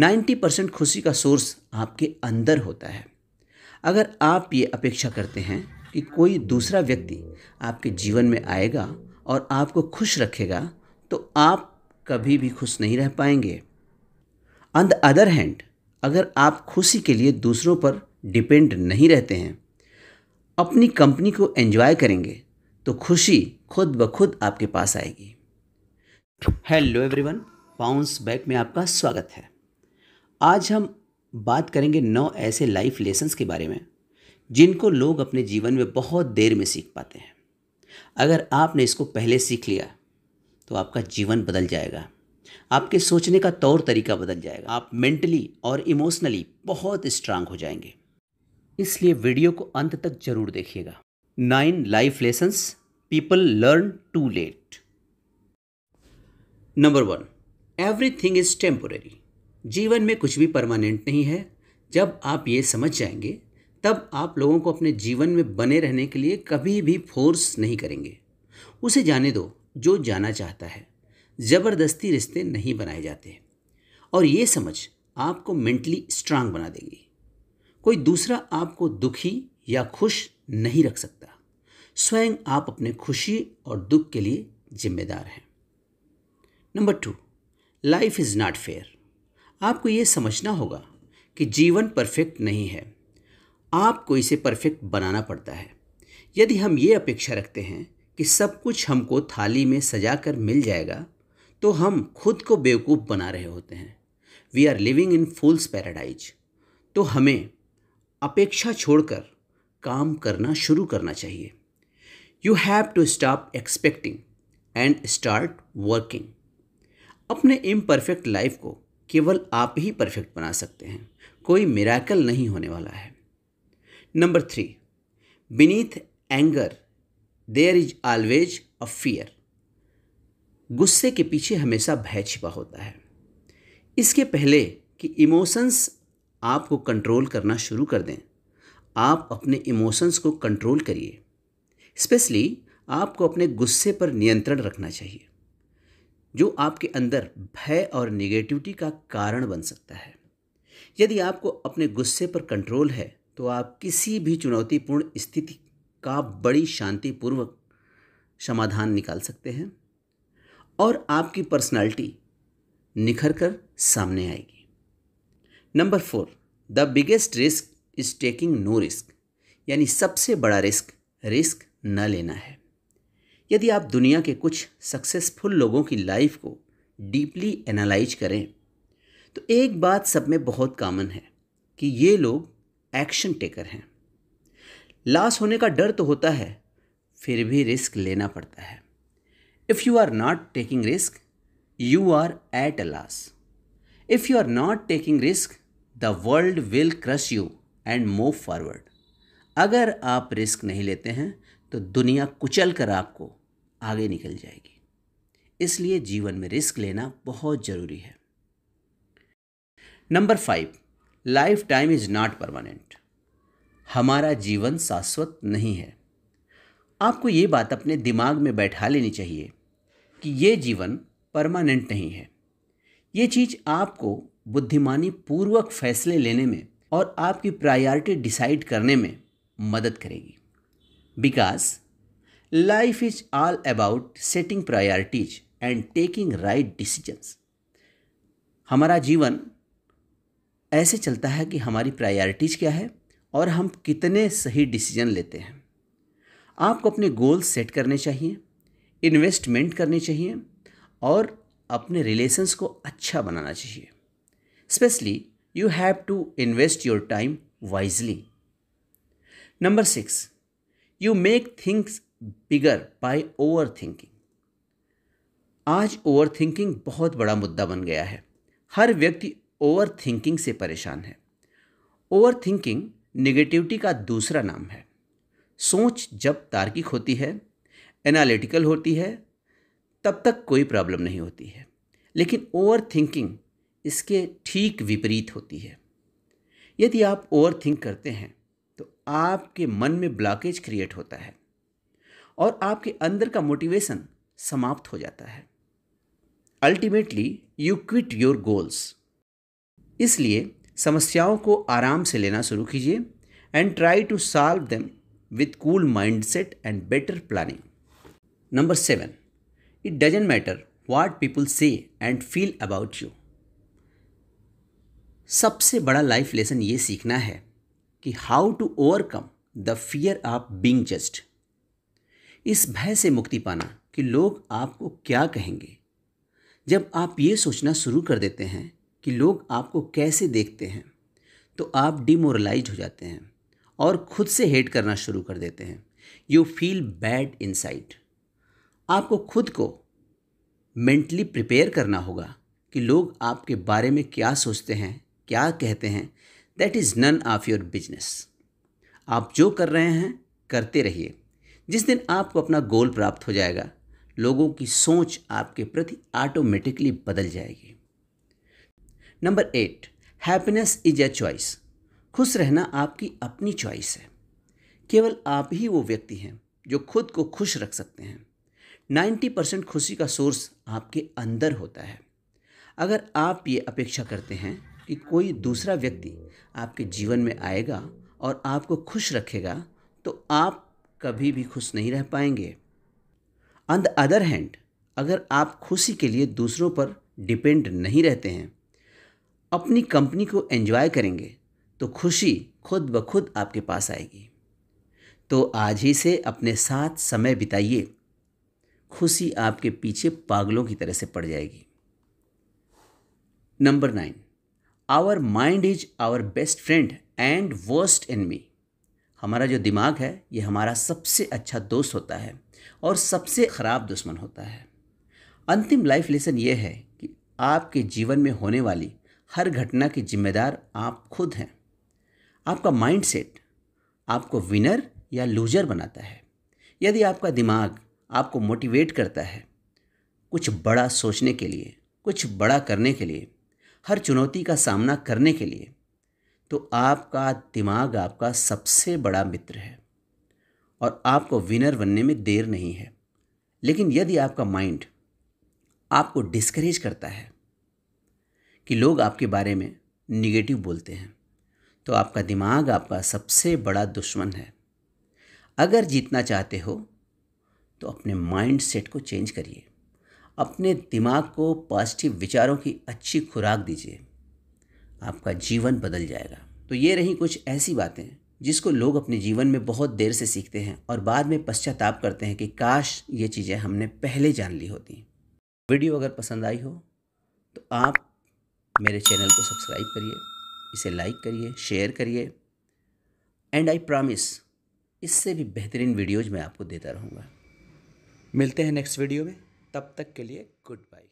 90 percent खुशी का source आपके अंदर होता है अगर आप ये अपेक्षा करते हैं कि कोई दूसरा व्यक्ति आपके जीवन में आएगा और आपको खुश रखेगा तो आप कभी भी खुश नहीं रह पाएंगे ऑन द अदर हैंड अगर आप खुशी के लिए दूसरों पर डिपेंड नहीं रहते हैं अपनी कंपनी को एंजॉय करेंगे तो खुशी खुद ब खुद आपके पास आएगी हेलो एवरीवन पाउंस बैक में आपका स्वागत है आज हम बात करेंगे नौ ऐसे लाइफ लेसन्स के बारे में जिनको लोग अपने जीवन में बहुत देर में सीख पाते हैं अगर आपने इसको पहले सीख लिया तो आपका जीवन बदल जाएगा आपके सोचने का तौर तरीका बदल जाएगा आप मेंटली और इमोशनली बहुत स्ट्रांग हो जाएंगे इसलिए वीडियो को अंत तक जरूर देखिएगा nine life lessons people learn too late number one everything is temporary जीवन में कुछ भी परमानेंट नहीं है जब आप ये समझ जाएंगे तब आप लोगों को अपने जीवन में बने रहने के लिए कभी भी फोर्स नहीं करेंगे उसे जाने दो जो जाना चाहता है ज़बरदस्ती रिश्ते नहीं बनाए जाते और ये समझ आपको मेंटली स्ट्रांग बना देगी कोई दूसरा आपको दुखी या खुश नहीं रख सकता स्वयं आप अपने खुशी और दुख के लिए जिम्मेदार हैं number two life is not fair आपको ये समझना होगा कि जीवन परफेक्ट नहीं है आपको इसे परफेक्ट बनाना पड़ता है यदि हम ये अपेक्षा रखते हैं कि सब कुछ हमको थाली में सजा कर मिल जाएगा तो हम खुद को बेवकूफ़ बना रहे होते हैं we are living in fool's paradise तो हमें अपेक्षा छोड़कर काम करना शुरू करना चाहिए you have to stop expecting and start working अपने इम्परफेक्ट लाइफ को केवल आप ही परफेक्ट बना सकते हैं कोई मेराकल नहीं होने वाला है number three beneath anger there is always a fear गुस्से के पीछे हमेशा भय छिपा होता है इसके पहले कि इमोशंस आपको कंट्रोल करना शुरू कर दें आप अपने इमोशंस को कंट्रोल करिए स्पेशली आपको अपने गुस्से पर नियंत्रण रखना चाहिए जो आपके अंदर भय और निगेटिविटी का कारण बन सकता है यदि आपको अपने गुस्से पर कंट्रोल है तो आप किसी भी चुनौतीपूर्ण स्थिति का बड़ी शांतिपूर्वक समाधान निकाल सकते हैं और आपकी पर्सनालिटी निखर कर सामने आएगी number four the biggest risk is taking no risk यानी सबसे बड़ा रिस्क रिस्क न लेना है यदि आप दुनिया के कुछ सक्सेसफुल लोगों की लाइफ को डीपली एनालाइज करें तो एक बात सब में बहुत कॉमन है कि ये लोग एक्शन टेकर हैं लॉस होने का डर तो होता है फिर भी रिस्क लेना पड़ता है if you are not taking risk you are at a loss if you are not taking risk the world will crush you and move forward अगर आप रिस्क नहीं लेते हैं तो दुनिया कुचल कर आपको आगे निकल जाएगी इसलिए जीवन में रिस्क लेना बहुत ज़रूरी है number five lifetime is not permanent हमारा जीवन शाश्वत नहीं है आपको ये बात अपने दिमाग में बैठा लेनी चाहिए कि ये जीवन परमानेंट नहीं है ये चीज़ आपको बुद्धिमानी पूर्वक फैसले लेने में और आपकी प्रायोरिटी डिसाइड करने में मदद करेगी because life is all about setting priorities and taking right decisions हमारा जीवन ऐसे चलता है कि हमारी प्रायोरिटीज़ क्या है और हम कितने सही डिसीजन लेते हैं आपको अपने गोल सेट करने चाहिए इन्वेस्टमेंट करने चाहिए और अपने रिलेशंस को अच्छा बनाना चाहिए specially you have to invest your time wisely number six you make things bigger by overthinking आज ओवर थिंकिंग बहुत बड़ा मुद्दा बन गया है हर व्यक्ति ओवर थिंकिंग से परेशान है ओवर थिंकिंग निगेटिविटी का दूसरा नाम है सोच जब तार्किक होती है एनालिटिकल होती है तब तक कोई प्रॉब्लम नहीं होती है लेकिन ओवर थिंकिंग इसके ठीक विपरीत होती है यदि आप ओवर थिंक करते हैं तो आपके मन में ब्लॉकेज क्रिएट होता है और आपके अंदर का मोटिवेशन समाप्त हो जाता है ultimately you quit your goals इसलिए समस्याओं को आराम से लेना शुरू कीजिए and try to solve them with cool mindset and better planning number seven it doesn't matter what people say and feel about you सबसे बड़ा लाइफ लेसन ये सीखना है कि how to overcome the fear of being judged इस भय से मुक्ति पाना कि लोग आपको क्या कहेंगे जब आप ये सोचना शुरू कर देते हैं कि लोग आपको कैसे देखते हैं तो आप डिमोरलाइज हो जाते हैं और खुद से हेट करना शुरू कर देते हैं यू फील बैड इनसाइड आपको खुद को मेंटली प्रिपेयर करना होगा कि लोग आपके बारे में क्या सोचते हैं क्या कहते हैं that is none of your business आप जो कर रहे हैं करते रहिए जिस दिन आपको अपना गोल प्राप्त हो जाएगा लोगों की सोच आपके प्रति ऑटोमेटिकली बदल जाएगी number eight happiness is a choice खुश रहना आपकी अपनी चॉइस है केवल आप ही वो व्यक्ति हैं जो खुद को खुश रख सकते हैं 90 परसेंट खुशी का सोर्स आपके अंदर होता है अगर आप ये अपेक्षा करते हैं कि कोई दूसरा व्यक्ति आपके जीवन में आएगा और आपको खुश रखेगा तो आप कभी भी खुश नहीं रह पाएंगे ऑन द अदर हैंड अगर आप खुशी के लिए दूसरों पर डिपेंड नहीं रहते हैं अपनी कंपनी को एंजॉय करेंगे तो खुशी खुद ब खुद आपके पास आएगी तो आज ही से अपने साथ समय बिताइए खुशी आपके पीछे पागलों की तरह से पड़ जाएगी number nine our mind is our best friend and worst enemy हमारा जो दिमाग है ये हमारा सबसे अच्छा दोस्त होता है और सबसे ख़राब दुश्मन होता है अंतिम लाइफ लेसन ये है कि आपके जीवन में होने वाली हर घटना की जिम्मेदार आप खुद हैं आपका माइंडसेट आपको विनर या लूजर बनाता है यदि आपका दिमाग आपको मोटिवेट करता है कुछ बड़ा सोचने के लिए कुछ बड़ा करने के लिए हर चुनौती का सामना करने के लिए तो आपका दिमाग आपका सबसे बड़ा मित्र है और आपको विनर बनने में देर नहीं है लेकिन यदि आपका माइंड आपको डिस्करेज करता है कि लोग आपके बारे में निगेटिव बोलते हैं तो आपका दिमाग आपका सबसे बड़ा दुश्मन है अगर जीतना चाहते हो तो अपने माइंड सेट को चेंज करिए अपने दिमाग को पॉजिटिव विचारों की अच्छी खुराक दीजिए आपका जीवन बदल जाएगा तो ये रही कुछ ऐसी बातें जिसको लोग अपने जीवन में बहुत देर से सीखते हैं और बाद में पश्चाताप करते हैं कि काश ये चीज़ें हमने पहले जान ली होती वीडियो अगर पसंद आई हो तो आप मेरे चैनल को सब्सक्राइब करिए इसे लाइक करिए शेयर करिए एंड आई प्रामिस इससे भी बेहतरीन वीडियोज़ मैं आपको देता रहूँगा मिलते हैं नेक्स्ट वीडियो में तब तक के लिए गुड बाय